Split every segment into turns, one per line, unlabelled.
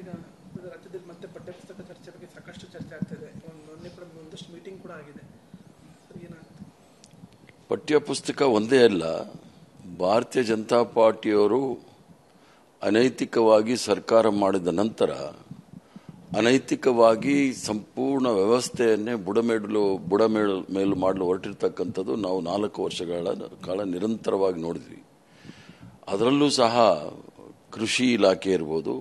ಈಗ ರಾಜ್ಯದಲ್ಲಿ ಮತ್ತೆ ಪಠ್ಯಪುಸ್ತಕ ಚರ್ಚೆ ಬಗ್ಗೆ ಸಾಕಷ್ಟು ಚರ್ಚೆ ಆಗ್ತಿದೆ ಮೊನ್ನೆ ಕೂಡ ಒಂದಷ್ಟು ಮೀಟಿಂಗ್ ಕೂಡ ಆಗಿದೆ ಪಠ್ಯಪುಸ್ತಕ ಒಂದೇ ಅಲ್ಲ ಭಾರತೀಯ ಜನತಾ ಪಾರ್ಟಿಯವರು ಅನೈತಿಕವಾಗಿ ಸರ್ಕಾರ ಮಾಡಿದ ನಂತರ ಅನೈತಿಕವಾಗಿ ಸಂಪೂರ್ಣ ವ್ಯವಸ್ಥೆಯನ್ನೇ ಬುಡಮೇಡಲು ಬುಡಮೇಳ ಮೇಲು ಮಾಡಲು ಹೊರಟಿರ್ತಕ್ಕಂಥದ್ದು ನಾವು ನಾಲ್ಕು ವರ್ಷಗಳ ಕಾಲ ನಿರಂತರವಾಗಿ ನೋಡಿದ್ವಿ ಅದರಲ್ಲೂ ಸಹ ಕೃಷಿ ಇಲಾಖೆ ಇರ್ಬೋದು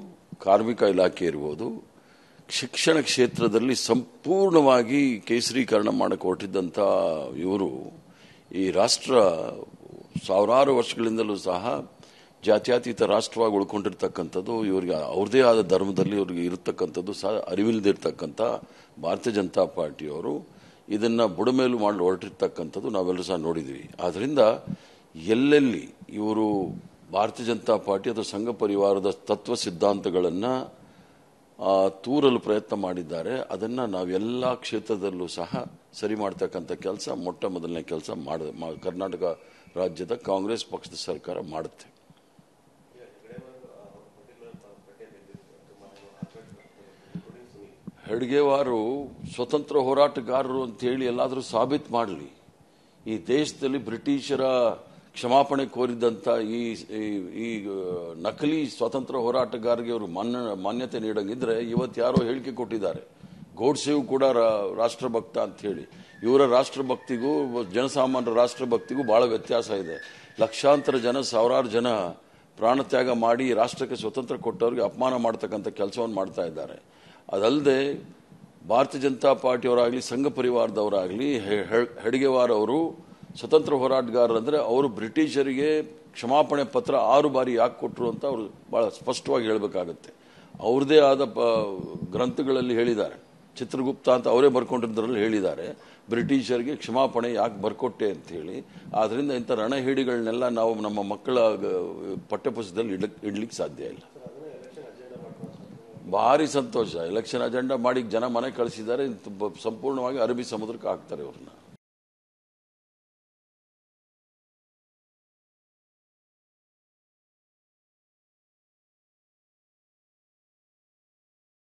ಕಾರ್ಮಿಕ ಇಲಾಖೆ ಇರ್ಬೋದು ಶಿಕ್ಷಣ ಕ್ಷೇತ್ರದಲ್ಲಿ ಸಂಪೂರ್ಣವಾಗಿ ಕೇಸರೀಕರಣ ಮಾಡಕ್ಕೆ ಹೊರಟಿದ್ದಂಥ ಇವರು ಈ ರಾಷ್ಟ್ರ ಸಾವಿರಾರು ವರ್ಷಗಳಿಂದಲೂ ಸಹ ಜಾತ್ಯಾತೀತ ರಾಷ್ಟ್ರವಾಗಿ ಉಳ್ಕೊಂಡಿರ್ತಕ್ಕಂಥದ್ದು ಇವರಿಗೆ ಅವ್ರದೇ ಆದ ಧರ್ಮದಲ್ಲಿ ಇವ್ರಿಗೆ ಇರತಕ್ಕಂಥದ್ದು ಸಹ ಅರಿವಿಲ್ಲದಿರ್ತಕ್ಕಂಥ ಭಾರತೀಯ ಜನತಾ ಪಾರ್ಟಿಯವರು ಇದನ್ನು ಬುಡಮೇಲು ಮಾಡಲು ಹೊರಟಿರ್ತಕ್ಕಂಥದ್ದು ನಾವೆಲ್ಲರೂ ಸಹ ನೋಡಿದ್ವಿ ಆದ್ದರಿಂದ ಎಲ್ಲೆಲ್ಲಿ ಇವರು ಭಾರತೀಯ ಜನತಾ ಪಾರ್ಟಿ ಅಥವಾ ಸಂಘ ಪರಿವಾರದ ತತ್ವ ಸಿದ್ಧಾಂತಗಳನ್ನು ತೂರಲು ಪ್ರಯತ್ನ ಮಾಡಿದ್ದಾರೆ ಅದನ್ನು ನಾವೆಲ್ಲ ಕ್ಷೇತ್ರದಲ್ಲೂ ಸಹ ಸರಿ ಮಾಡ್ತಕ್ಕಂಥ ಕೆಲಸ ಮೊಟ್ಟ ಮೊದಲನೇ ಕೆಲಸ ಮಾಡ ಕರ್ನಾಟಕ ರಾಜ್ಯದ ಕಾಂಗ್ರೆಸ್ ಪಕ್ಷದ ಸರ್ಕಾರ ಮಾಡುತ್ತೆ ಹೆಡ್ಗೆವಾರು ಸ್ವತಂತ್ರ ಹೋರಾಟಗಾರರು ಅಂತ ಹೇಳಿ ಎಲ್ಲಾದರೂ ಸಾಬೀತು ಮಾಡಲಿ ಈ ದೇಶದಲ್ಲಿ ಬ್ರಿಟಿಷರ ಕ್ಷಮಾಪಣೆ ಕೋರಿದ್ದಂಥ ಈ ಈ ನಕಲಿ ಸ್ವಾತಂತ್ರ್ಯ ಹೋರಾಟಗಾರರಿಗೆ ಅವರು ಮಾನ್ಯ ಮಾನ್ಯತೆ ನೀಡಂಗಿದ್ರೆ ಇವತ್ತು ಯಾರೋ ಹೇಳಿಕೆ ಕೊಟ್ಟಿದ್ದಾರೆ ಗೋಡ್ಸೆಯು ಕೂಡ ರಾಷ್ಟ್ರಭಕ್ತ ಅಂತ ಹೇಳಿ ಇವರ ರಾಷ್ಟ್ರಭಕ್ತಿಗೂ ಜನಸಾಮಾನ್ಯರ ರಾಷ್ಟ್ರಭಕ್ತಿಗೂ ಭಾಳ ವ್ಯತ್ಯಾಸ ಇದೆ ಲಕ್ಷಾಂತರ ಜನ ಸಾವಿರಾರು ಜನ ಪ್ರಾಣತ್ಯಾಗ ಮಾಡಿ ರಾಷ್ಟ್ರಕ್ಕೆ ಸ್ವತಂತ್ರ ಕೊಟ್ಟವ್ರಿಗೆ ಅಪಮಾನ ಮಾಡ್ತಕ್ಕಂಥ ಕೆಲಸವನ್ನು ಮಾಡ್ತಾ ಇದ್ದಾರೆ ಅದಲ್ಲದೆ ಭಾರತೀಯ ಜನತಾ ಪಾರ್ಟಿಯವರಾಗಲಿ ಸಂಘ ಪರಿವಾರದವರಾಗಲಿ ಹೆಡ್ಗೆವಾರವರು ಅವರು ಸ್ವತಂತ್ರ ಹೋರಾಟಗಾರರಂದರೆ ಅವರು ಬ್ರಿಟಿಷರಿಗೆ ಕ್ಷಮಾಪಣೆ ಪತ್ರ ಆರು ಬಾರಿ ಯಾಕೆ ಕೊಟ್ಟರು ಅಂತ ಅವರು ಭಾಳ ಸ್ಪಷ್ಟವಾಗಿ ಹೇಳಬೇಕಾಗತ್ತೆ ಅವ್ರದೇ ಆದ ಪ ಗ್ರಂಥಗಳಲ್ಲಿ ಹೇಳಿದ್ದಾರೆ ಚಿತ್ರಗುಪ್ತ ಅಂತ ಅವರೇ ಬರ್ಕೊಂಡಿದ್ದರಲ್ಲಿ ಹೇಳಿದ್ದಾರೆ ಬ್ರಿಟಿಷರಿಗೆ ಕ್ಷಮಾಪಣೆ ಯಾಕೆ ಬರ್ಕೊಟ್ಟೆ ಅಂತ ಹೇಳಿ ಆದ್ದರಿಂದ ಇಂಥ ರಣಹಿಡಿಗಳನ್ನೆಲ್ಲ ನಾವು ನಮ್ಮ ಮಕ್ಕಳ ಪಠ್ಯಪುಸ್ತಕದಲ್ಲಿ ಇಡ ಇಡ್ಲಿಕ್ಕೆ ಸಾಧ್ಯ ಇಲ್ಲ ಭಾರಿ ಸಂತೋಷ ಎಲೆಕ್ಷನ್ ಅಜೆಂಡಾ ಮಾಡಿ ಜನ ಮನೆ ಕಳಿಸಿದ್ದಾರೆ ಸಂಪೂರ್ಣವಾಗಿ ಅರಬ್ಬಿ ಸಮುದ್ರಕ್ಕೆ ಹಾಕ್ತಾರೆ ಅವ್ರನ್ನ